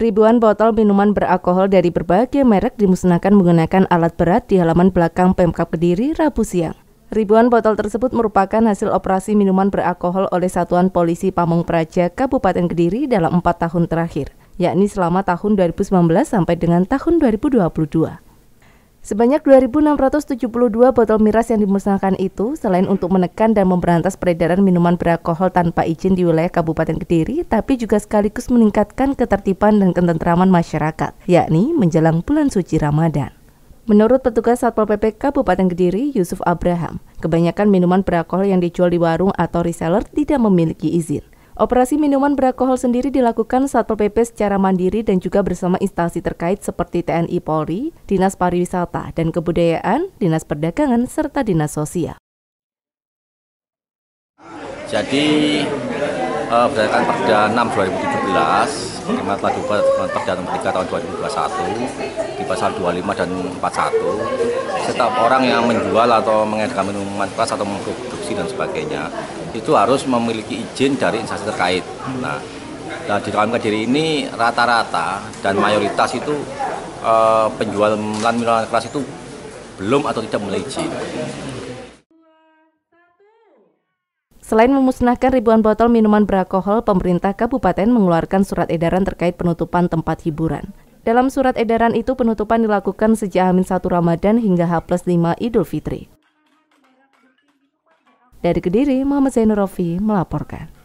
Ribuan botol minuman beralkohol dari berbagai merek dimusnahkan menggunakan alat berat di halaman belakang Pemkap Kediri Rabu siang. Ribuan botol tersebut merupakan hasil operasi minuman beralkohol oleh Satuan Polisi Pamung Praja Kabupaten Kediri dalam empat tahun terakhir, yakni selama tahun 2019 sampai dengan tahun 2022. Sebanyak 2.672 botol miras yang dimusnahkan itu, selain untuk menekan dan memberantas peredaran minuman beralkohol tanpa izin di wilayah Kabupaten Kediri, tapi juga sekaligus meningkatkan ketertiban dan ketentraman masyarakat, yakni menjelang bulan suci Ramadan. Menurut petugas Satpol PP Kabupaten Kediri, Yusuf Abraham, kebanyakan minuman beralkohol yang dijual di warung atau reseller tidak memiliki izin. Operasi minuman beralkohol sendiri dilakukan Satpol PP secara mandiri dan juga bersama instansi terkait seperti TNI Polri, Dinas Pariwisata dan Kebudayaan, Dinas Perdagangan, serta Dinas Sosial. Jadi eh, berdasarkan Perda 6 2017 karena telah diubah Perda 3 tahun 2021 di pasal 25 dan 41 setiap orang yang menjual atau mengedarkan minuman keras atau memproduksi dan sebagainya itu harus memiliki izin dari instansi terkait. Nah, nah di dalam Kediri ini rata-rata dan mayoritas itu eh, penjualan minuman keras itu belum atau tidak memiliki izin. Selain memusnahkan ribuan botol minuman beralkohol, pemerintah kabupaten mengeluarkan surat edaran terkait penutupan tempat hiburan. Dalam surat edaran itu penutupan dilakukan sejak Hamin 1 Ramadan hingga H plus 5 Idul Fitri. Dari Kediri, Muhammad Zainurofi melaporkan.